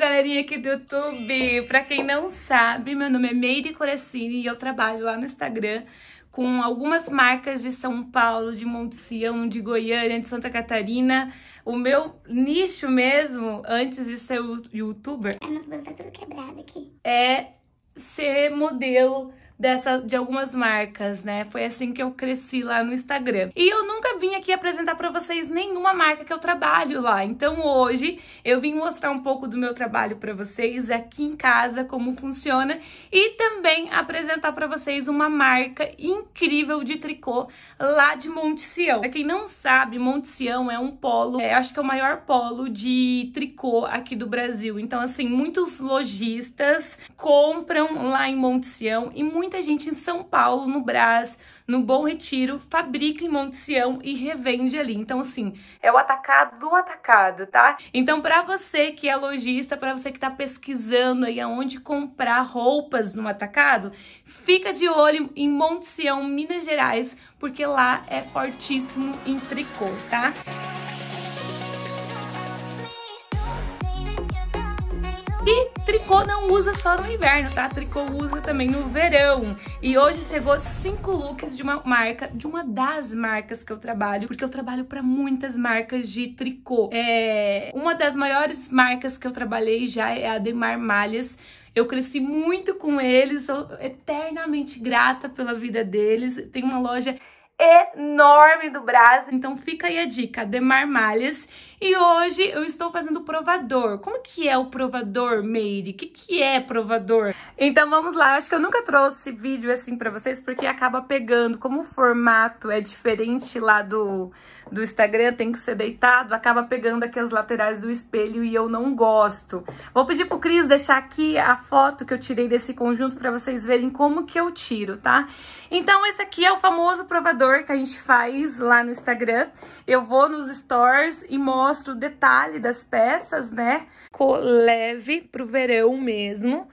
galerinha aqui do YouTube! Pra quem não sabe, meu nome é Meire Corecini e eu trabalho lá no Instagram com algumas marcas de São Paulo, de Monte Sião, de Goiânia, de Santa Catarina. O meu nicho mesmo, antes de ser youtuber... É, meu tá tudo quebrado aqui. É ser modelo dessa de algumas marcas, né? Foi assim que eu cresci lá no Instagram. E eu nunca vim aqui apresentar para vocês nenhuma marca que eu trabalho lá. Então hoje eu vim mostrar um pouco do meu trabalho para vocês aqui em casa como funciona e também apresentar para vocês uma marca incrível de tricô lá de Monte Sião. Pra quem não sabe, Monte Sião é um polo, é, acho que é o maior polo de tricô aqui do Brasil. Então assim, muitos lojistas compram lá em Monte Sião e muitos muita gente em São Paulo, no Brás, no Bom Retiro, fabrica em Monte Sião e revende ali. Então, assim, é o atacado do atacado, tá? Então, para você que é lojista, para você que tá pesquisando aí aonde comprar roupas no atacado, fica de olho em Monte Sião, Minas Gerais, porque lá é fortíssimo em tricôs, tá? Tricô não usa só no inverno, tá? Tricô usa também no verão. E hoje chegou cinco looks de uma marca, de uma das marcas que eu trabalho, porque eu trabalho para muitas marcas de tricô. É... Uma das maiores marcas que eu trabalhei já é a Demar Malhas, eu cresci muito com eles, sou eternamente grata pela vida deles. Tem uma loja enorme do Brás. Então fica aí a dica, Demar Malhas. E hoje eu estou fazendo provador. Como que é o provador, Meire? O que, que é provador? Então vamos lá, eu acho que eu nunca trouxe vídeo assim pra vocês, porque acaba pegando, como o formato é diferente lá do, do Instagram, tem que ser deitado, acaba pegando aqui as laterais do espelho e eu não gosto. Vou pedir pro Cris deixar aqui a foto que eu tirei desse conjunto pra vocês verem como que eu tiro, tá? Então esse aqui é o famoso provador que a gente faz lá no Instagram. Eu vou nos stores e mostro o detalhe das peças, né? Ficou leve pro verão mesmo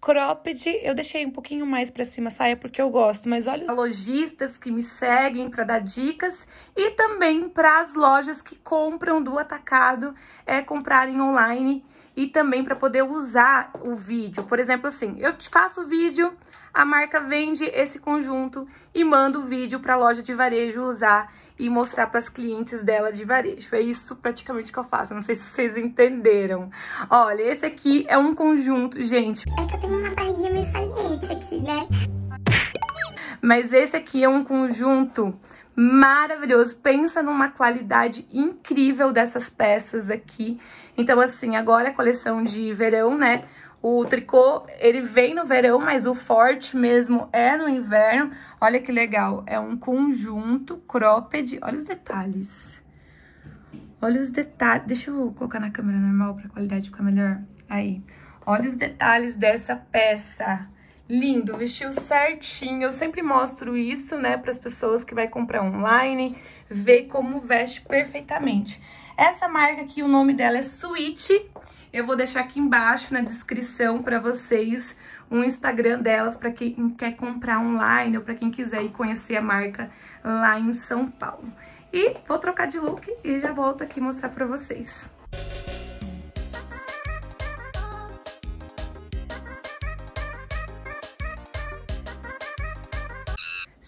cropped, eu deixei um pouquinho mais pra cima a saia porque eu gosto, mas olha... Lojistas que me seguem para dar dicas e também para as lojas que compram do atacado é, comprarem online e também para poder usar o vídeo. Por exemplo, assim, eu faço o vídeo, a marca vende esse conjunto e manda o vídeo para a loja de varejo usar e mostrar para as clientes dela de varejo. É isso praticamente que eu faço. Não sei se vocês entenderam. Olha, esse aqui é um conjunto, gente. É que eu tenho uma barriguinha meio saliente aqui, né? Mas esse aqui é um conjunto maravilhoso. Pensa numa qualidade incrível dessas peças aqui. Então, assim, agora é coleção de verão, né? O tricô, ele vem no verão, mas o forte mesmo é no inverno. Olha que legal, é um conjunto cropped. Olha os detalhes. Olha os detalhes. Deixa eu colocar na câmera normal para a qualidade ficar melhor. Aí. Olha os detalhes dessa peça. Lindo, vestiu certinho. Eu sempre mostro isso, né, para as pessoas que vai comprar online, ver como veste perfeitamente. Essa marca aqui, o nome dela é Suite. Eu vou deixar aqui embaixo na descrição para vocês um Instagram delas para quem quer comprar online ou para quem quiser ir conhecer a marca lá em São Paulo. E vou trocar de look e já volto aqui mostrar para vocês. Música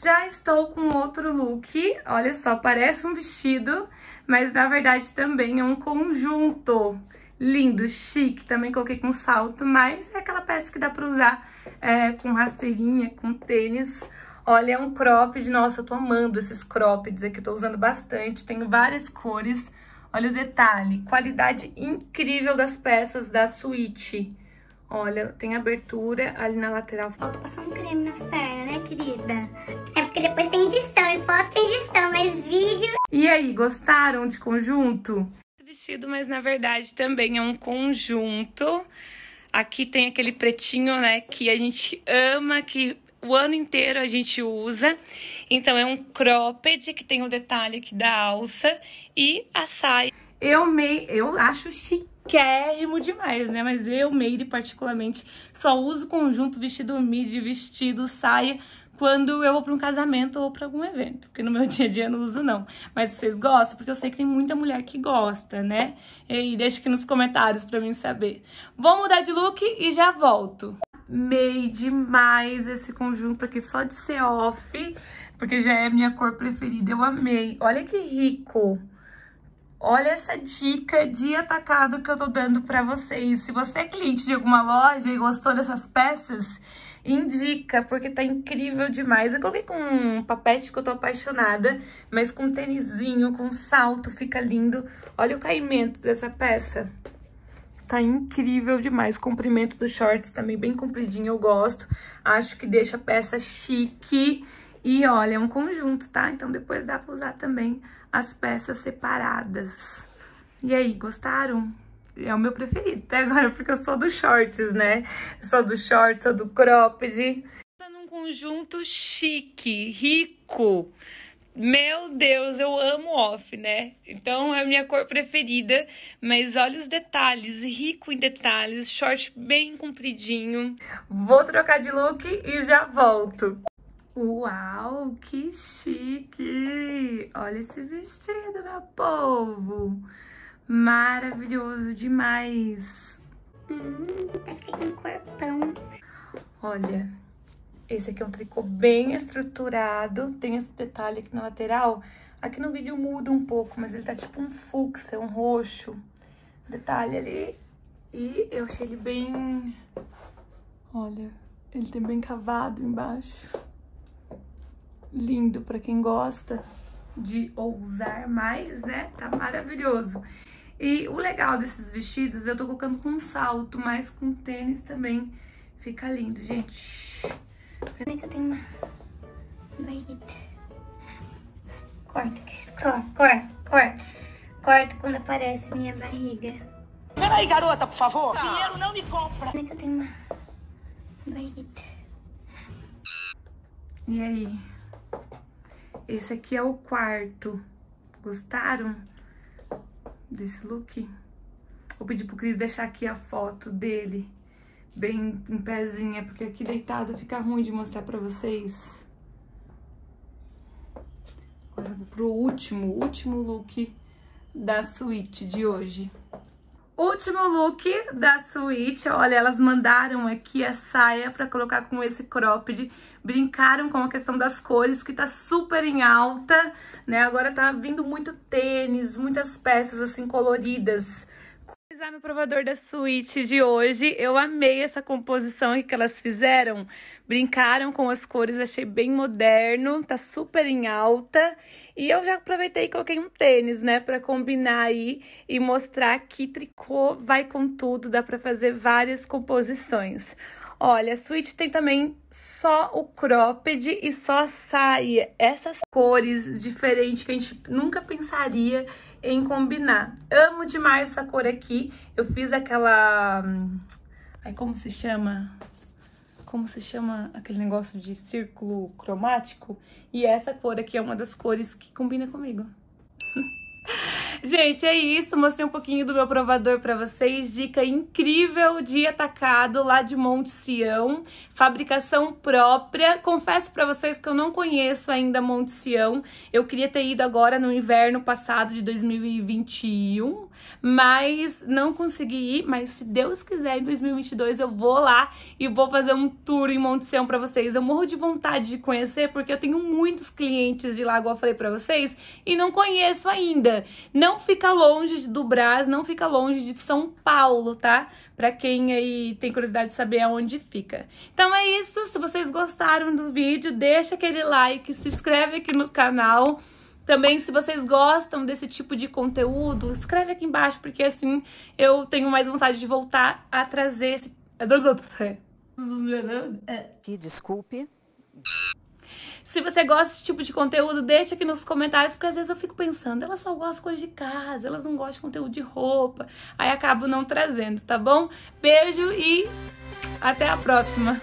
Já estou com outro look, olha só, parece um vestido, mas na verdade também é um conjunto lindo, chique. Também coloquei com salto, mas é aquela peça que dá pra usar é, com rasteirinha, com tênis. Olha, é um cropped, nossa, eu tô amando esses croppeds aqui, eu tô usando bastante, tem várias cores. Olha o detalhe, qualidade incrível das peças da suíte. Olha, tem abertura ali na lateral. Falta passar um creme nas pernas, né, querida? É porque depois tem edição, e foto tem edição, mas vídeo... E aí, gostaram de conjunto? Vestido, mas na verdade também é um conjunto. Aqui tem aquele pretinho, né, que a gente ama, que o ano inteiro a gente usa. Então é um cropped, que tem o um detalhe aqui da alça e a saia. Eu, me... eu acho chique chiquérrimo demais, né? Mas eu, Meire, particularmente, só uso conjunto, vestido midi, vestido, saia, quando eu vou para um casamento ou para algum evento, porque no meu dia a dia eu não uso não. Mas vocês gostam, porque eu sei que tem muita mulher que gosta, né? E deixa aqui nos comentários para mim saber. Vou mudar de look e já volto. Amei demais esse conjunto aqui só de ser off, porque já é minha cor preferida, eu amei. Olha que rico! Olha essa dica de atacado que eu tô dando para vocês. Se você é cliente de alguma loja e gostou dessas peças, indica, porque tá incrível demais. Eu coloquei com um papete que eu tô apaixonada, mas com tênisinho, com salto, fica lindo. Olha o caimento dessa peça. Tá incrível demais. Comprimento dos shorts também bem compridinho, eu gosto. Acho que deixa a peça chique. E olha, é um conjunto, tá? Então depois dá pra usar também as peças separadas. E aí, gostaram? É o meu preferido até agora, porque eu sou dos shorts, né? sou do shorts, sou do cropped. Tá num conjunto chique, rico. Meu Deus, eu amo off, né? Então é a minha cor preferida, mas olha os detalhes, rico em detalhes, short bem compridinho. Vou trocar de look e já volto. Uau, que chique! Olha esse vestido, meu povo! Maravilhoso demais! Hum, tá ficando um corpão. Olha, esse aqui é um tricô bem estruturado, tem esse detalhe aqui na lateral. Aqui no vídeo muda um pouco, mas ele tá tipo um fuxa, um roxo. Detalhe ali. E eu achei ele bem... Olha, ele tem bem cavado embaixo lindo para quem gosta de ousar mais, né? Tá maravilhoso. E o legal desses vestidos, eu tô colocando com salto, mas com tênis também fica lindo, gente. é que eu tenho uma... Baita. Corta, corta, corta, corta. Corta quando aparece minha barriga. Peraí, garota, por favor. Dinheiro não me compra. é que eu tenho uma... Baita. E aí? Esse aqui é o quarto. Gostaram desse look? Vou pedir pro Cris deixar aqui a foto dele, bem em pezinha, porque aqui deitado fica ruim de mostrar pra vocês. Agora vou pro último, último look da suíte de hoje. Último look da suíte, olha, elas mandaram aqui a saia para colocar com esse cropped, brincaram com a questão das cores, que tá super em alta, né? Agora tá vindo muito tênis, muitas peças assim coloridas, finalizar meu provador da suíte de hoje, eu amei essa composição que elas fizeram. Brincaram com as cores, achei bem moderno, tá super em alta. E eu já aproveitei e coloquei um tênis, né, para combinar aí e mostrar que tricô vai com tudo, dá para fazer várias composições. Olha, a suíte tem também só o cropped e só a saia. Essas cores diferentes que a gente nunca pensaria em combinar. Amo demais essa cor aqui. Eu fiz aquela... Hum, ai, como se chama? Como se chama aquele negócio de círculo cromático? E essa cor aqui é uma das cores que combina comigo. Gente, é isso. Mostrei um pouquinho do meu provador para vocês. Dica incrível de atacado lá de Monte Sião. Fabricação própria. Confesso para vocês que eu não conheço ainda Monte Sião. Eu queria ter ido agora no inverno passado de 2021 mas não consegui ir, mas se Deus quiser, em 2022 eu vou lá e vou fazer um tour em Monte Sião para vocês. Eu morro de vontade de conhecer porque eu tenho muitos clientes de lá, igual eu falei para vocês, e não conheço ainda. Não fica longe do Brás, não fica longe de São Paulo, tá? Para quem aí tem curiosidade de saber aonde fica. Então é isso, se vocês gostaram do vídeo, deixa aquele like, se inscreve aqui no canal. Também, se vocês gostam desse tipo de conteúdo, escreve aqui embaixo, porque assim eu tenho mais vontade de voltar a trazer esse. Que é, desculpe. Se você gosta desse tipo de conteúdo, deixa aqui nos comentários, porque às vezes eu fico pensando, elas só gostam de coisas de casa, elas não gostam de conteúdo de roupa, aí acabo não trazendo, tá bom? Beijo e até a próxima!